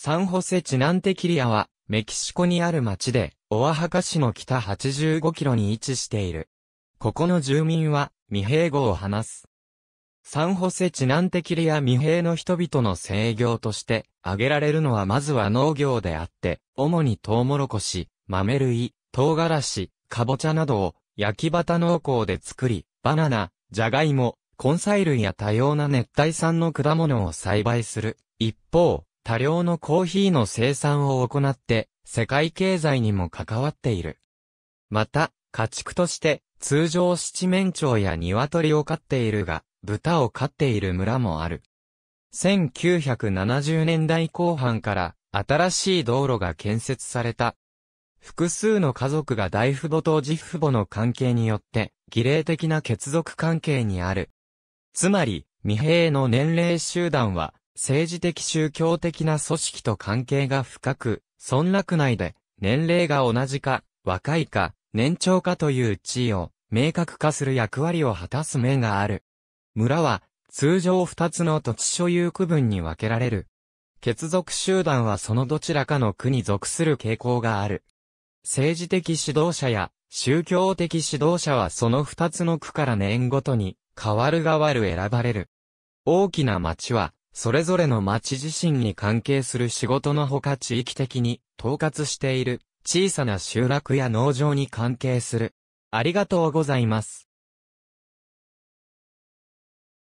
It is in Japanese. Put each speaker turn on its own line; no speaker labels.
サンホセ・チナン
テキリアは、メキシコにある町で、オアハカ市の北85キロに位置している。ここの住民は、未平語を話す。サンホセ・チナンテキリア未平の人々の生業として、挙げられるのはまずは農業であって、主にトウモロコシ、豆類、唐辛子、カボチャなどを、焼き畑農耕で作り、バナナ、ジャガイモ、根菜類や多様な熱帯産の果物を栽培する。一方、多量のコーヒーの生産を行って、世界経済にも関わっている。また、家畜として、通常七面鳥や鶏を飼っているが、豚を飼っている村もある。1970年代後半から新しい道路が建設された。複数の家族が大父母と実父母の関係によって儀礼的な血族関係にある。つまり、未平の年齢集団は政治的宗教的な組織と関係が深く、村落内で年齢が同じか、若いか、年長かという地位を明確化する役割を果たす面がある。村は通常二つの土地所有区分に分けられる。血族集団はそのどちらかの区に属する傾向がある。政治的指導者や宗教的指導者はその二つの区から年ごとに変わる変わる選ばれる。大きな町はそれぞれの町自身に関係する仕事のほか地域的に統括している小さな集落や農場に関係する。
ありがとうございます。